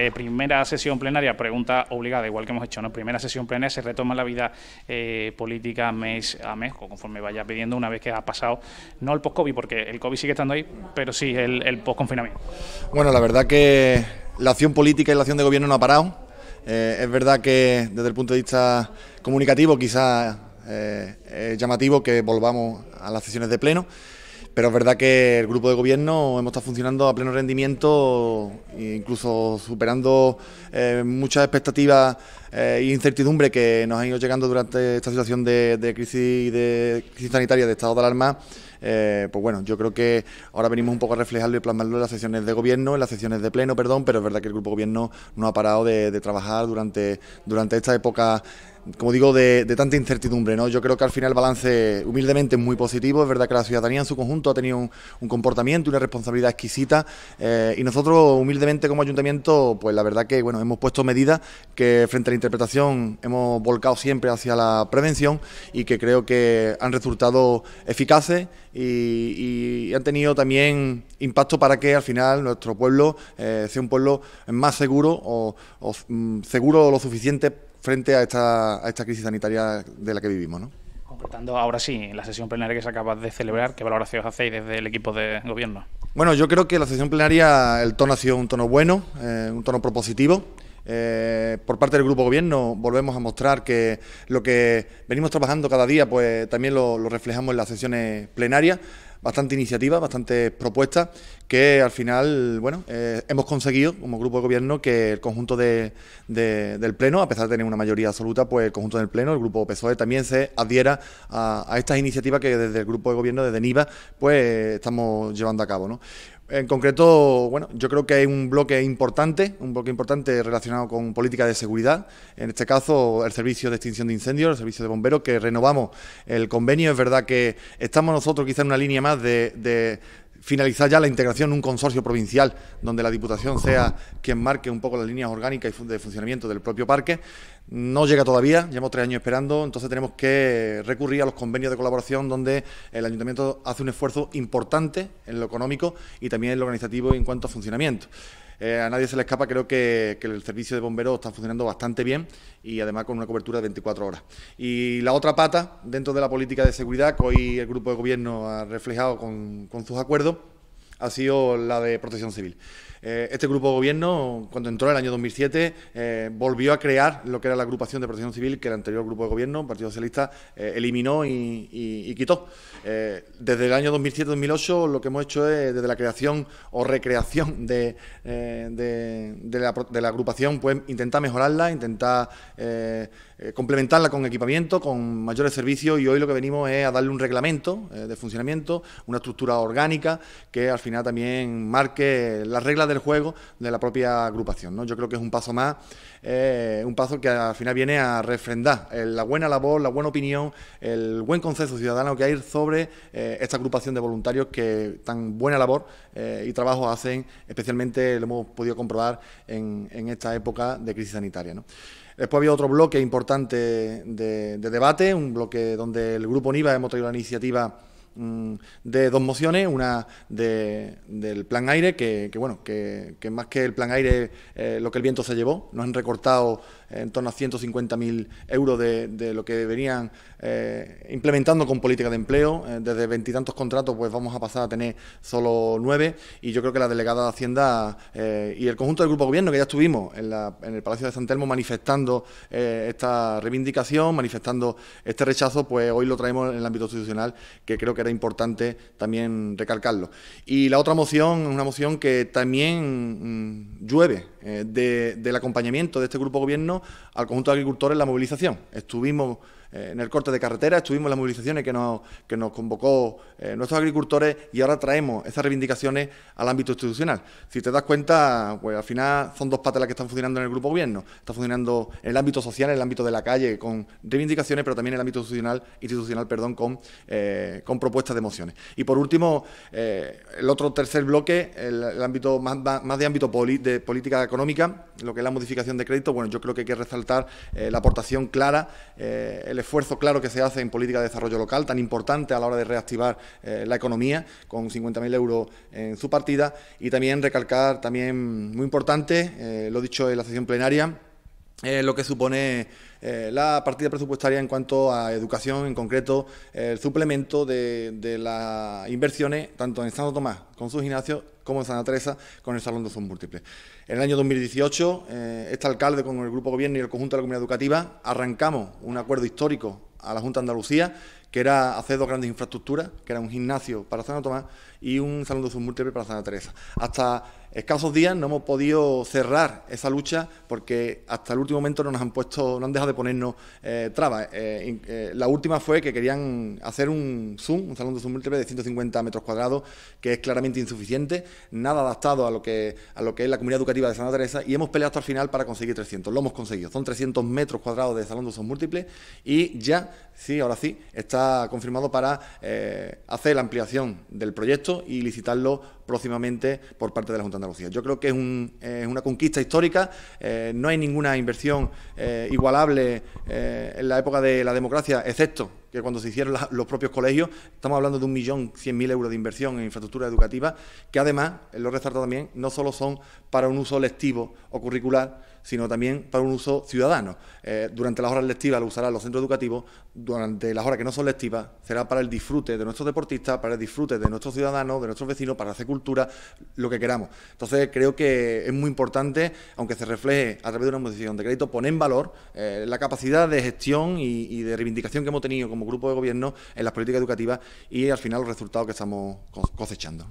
Eh, primera sesión plenaria, pregunta obligada, igual que hemos hecho, ¿no? Primera sesión plenaria, se retoma la vida eh, política mes a mes, conforme vaya pidiendo, una vez que ha pasado, no el post-COVID, porque el COVID sigue estando ahí, pero sí el, post-confinamiento. Bueno, la verdad que la acción política y la acción de gobierno no ha parado. Eh, es verdad que desde el punto de vista comunicativo quizás es llamativo que volvamos a las sesiones de pleno. Pero es verdad que el grupo de gobierno hemos estado funcionando a pleno rendimiento, incluso superando eh, muchas expectativas e incertidumbre que nos han ido llegando durante esta situación de, crisis, de crisis sanitaria, de estado de alarma. Eh, pues bueno, yo creo que ahora venimos un poco a reflejarlo y plasmarlo en las sesiones de gobierno, en las sesiones de pleno, perdón, pero es verdad que el Grupo Gobierno no ha parado de, trabajar durante, durante esta época como digo, de, tanta incertidumbre. ¿no? Yo creo que al final el balance, humildemente, es muy positivo. Es verdad que la ciudadanía en su conjunto ha tenido un, comportamiento y una responsabilidad exquisita. Eh, y nosotros, humildemente, como ayuntamiento, pues la verdad que bueno, hemos puesto medidas que frente a la interpretación hemos volcado siempre hacia la prevención y que creo que han resultado eficaces y, han tenido también impacto para que al final nuestro pueblo eh, sea un pueblo más seguro o, mm, seguro lo suficiente frente a esta, crisis sanitaria de la que vivimos. ¿no? Concretando ahora sí, la sesión plenaria que se acaba de celebrar, ¿qué valoraciones hacéis desde el equipo de gobierno? Bueno, yo creo que la sesión plenaria, el tono ha sido un tono bueno, eh, un tono propositivo. Eh, por parte del Grupo Gobierno volvemos a mostrar que lo que venimos trabajando cada día pues también lo, reflejamos en las sesiones plenarias bastante iniciativas, bastantes propuestas que al final, bueno, eh, hemos conseguido como grupo de gobierno que el conjunto del Pleno, a pesar de tener una mayoría absoluta, pues el conjunto del Pleno, el grupo PSOE también se adhiera a, estas iniciativas que desde el grupo de gobierno, desde NIVA, pues estamos llevando a cabo, en concreto, bueno, yo creo que hay un bloque importante, un bloque importante relacionado con política de seguridad. En este caso, el servicio de extinción de incendios, el servicio de bomberos, que renovamos el convenio. Es verdad que estamos nosotros quizá en una línea más de, de finalizar ya la integración en un consorcio provincial donde la Diputación sea quien marque un poco las líneas orgánicas y de funcionamiento del propio parque. No llega todavía, llevamos tres años esperando, entonces tenemos que recurrir a los convenios de colaboración donde el Ayuntamiento hace un esfuerzo importante en lo económico y también en lo organizativo en cuanto a funcionamiento. Eh, a nadie se le escapa, creo que, el servicio de bomberos está funcionando bastante bien y además con una cobertura de 24 horas. Y la otra pata dentro de la política de seguridad que hoy el grupo de gobierno ha reflejado con sus acuerdos ha sido la de protección civil. Eh, este grupo de gobierno, cuando entró en el año 2007, eh, volvió a crear lo que era la agrupación de protección civil que el anterior grupo de gobierno, el Partido Socialista, eh, eliminó y, quitó. desde el año 2007-2008 lo que hemos hecho es, desde la creación o recreación de, la, de la, agrupación, pues intentar mejorarla, intentar complementarla con equipamiento, con mayores servicios y hoy lo que venimos es a darle un reglamento de funcionamiento, una estructura orgánica que al final final también marque las reglas del juego de la propia agrupación. ¿no? Yo creo que es un paso más, eh, un paso que al final viene a refrendar eh, la buena labor, la buena opinión, el buen consenso ciudadano que hay sobre eh, esta agrupación de voluntarios que tan buena labor y trabajo hacen, especialmente lo hemos podido comprobar en, esta época de crisis sanitaria. ¿no? Después había otro bloque importante de, debate, un bloque donde el Grupo NIVA hemos traído la iniciativa Mm, de dos mociones, una de, del plan aire, que, bueno, que, más que el plan aire, eh, lo que el viento se llevó, nos han recortado en torno a 150.000 euros de, lo que deberían eh, implementando con política de empleo. Eh, desde veintitantos contratos, pues vamos a pasar a tener solo nueve. Y yo creo que la delegada de Hacienda eh, y el conjunto del Grupo Gobierno, que ya estuvimos en, la, en, el Palacio de San Telmo manifestando esta reivindicación, manifestando este rechazo, pues hoy lo traemos en el ámbito institucional, que creo que era importante también recalcarlo. Y la otra moción es una moción que también mm, llueve eh, del acompañamiento de este grupo de gobierno al conjunto de agricultores en la movilización. Estuvimos eh, en el corte de carretera, estuvimos las movilizaciones que nos, nos convocó eh, nuestros agricultores y ahora traemos esas reivindicaciones al ámbito institucional. Si te das cuenta, pues al final son dos patas las que están funcionando en el grupo gobierno. Está funcionando en el ámbito social, en el ámbito de la calle, con reivindicaciones, pero también en el ámbito institucional, institucional perdón, con, eh, con propuestas de mociones. Y por último, el otro tercer bloque, el, ámbito más, de ámbito de política económica, lo que es la modificación de crédito, bueno, yo creo que hay que resaltar la aportación clara, el esfuerzo claro que se hace en política de desarrollo local, tan importante a la hora de reactivar eh, la economía, con 50.000 euros en su partida, y también recalcar, también muy importante, eh, lo dicho en la sesión plenaria, eh, lo que supone la partida presupuestaria en cuanto a educación, en concreto el suplemento de, de las inversiones, tanto en Santo Tomás con sus gimnasios como en Santa Teresa con el Salón de zoom múltiple. En el año 2018, eh, este alcalde con el Grupo Gobierno y el conjunto de la comunidad educativa arrancamos un acuerdo histórico a la Junta de Andalucía que era hacer dos grandes infraestructuras, que era un gimnasio para San Tomás y un salón de usos múltiple para Santa Teresa. Hasta escasos días no hemos podido cerrar esa lucha porque hasta el último momento no nos han puesto, no han dejado de ponernos eh, trabas. Eh, eh, la última fue que querían hacer un Zoom, un salón de usos múltiple de 150 metros cuadrados, que es claramente insuficiente, nada adaptado a lo que, a lo que es la comunidad educativa de Santa Teresa y hemos peleado hasta el final para conseguir 300. Lo hemos conseguido. Son 300 metros cuadrados de salón de usos múltiple y ya sí, ahora sí, está confirmado para eh, hacer la ampliación del proyecto y licitarlo próximamente por parte de la Junta de Andalucía. Yo creo que es, una conquista histórica, eh, no hay ninguna inversión eh, igualable en la época de la democracia, excepto que cuando se hicieron los propios colegios, estamos hablando de un millón cien mil euros de inversión en infraestructura educativa, que además, lo resalta también, no solo son para un uso lectivo o curricular, sino también para un uso ciudadano. Eh, durante las horas lectivas lo usarán los centros educativos, durante las horas que no son lectivas será para el disfrute de nuestros deportistas, para el disfrute de nuestros ciudadanos, de nuestros vecinos, para hacer cultura, lo que queramos. Entonces creo que es muy importante, aunque se refleje a través de una modificación de crédito, poner en valor eh, la capacidad de gestión y, y de reivindicación que hemos tenido como grupo de gobierno en las políticas educativas y al final los resultados que estamos cosechando.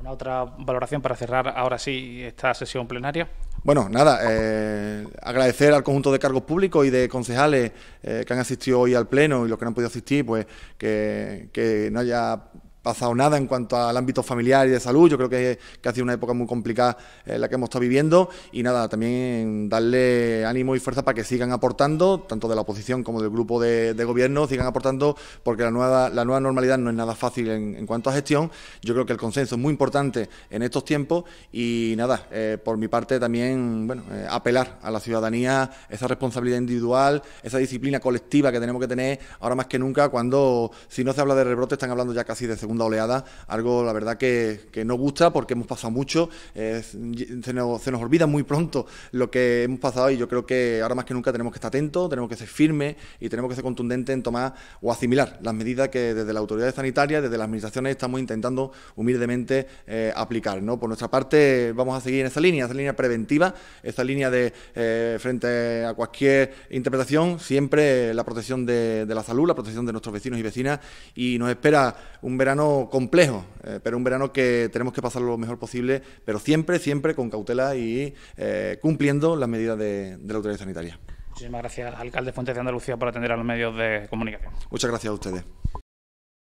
¿Una otra valoración para cerrar ahora sí esta sesión plenaria? Bueno, nada, eh, agradecer al conjunto de cargos públicos y de concejales eh, que han asistido hoy al Pleno y los que no han podido asistir, pues que no haya pasado nada en cuanto al ámbito familiar y de salud. Yo creo que, que, ha sido una época muy complicada eh, la que hemos estado viviendo. Y nada, también darle ánimo y fuerza para que sigan aportando, tanto de la oposición como del grupo de, gobierno, sigan aportando, porque la nueva, la nueva normalidad no es nada fácil en, cuanto a gestión. Yo creo que el consenso es muy importante en estos tiempos. Y nada, eh, por mi parte también, bueno, eh, apelar a la ciudadanía esa responsabilidad individual, esa disciplina colectiva que tenemos que tener ahora más que nunca, cuando si no se habla de rebrote, están hablando ya casi de una oleada, algo la verdad que, que no gusta porque hemos pasado mucho, eh, se, nos, se, nos, olvida muy pronto lo que hemos pasado y yo creo que ahora más que nunca tenemos que estar atentos, tenemos que ser firmes y tenemos que ser contundentes en tomar o asimilar las medidas que desde la autoridad sanitaria, desde las administraciones estamos intentando humildemente eh, aplicar. ¿no? Por nuestra parte vamos a seguir en esa línea, esa línea preventiva, esa línea de eh, frente a cualquier interpretación, siempre la protección de la salud, la protección de nuestros vecinos y vecinas y nos espera un verano complejo, eh, pero un verano que tenemos que pasar lo mejor posible, pero siempre, siempre con cautela y eh, cumpliendo las medidas de, de la autoridad sanitaria. Muchísimas gracias, alcalde Fuentes de Andalucía, por atender a los medios de comunicación. Muchas gracias a ustedes.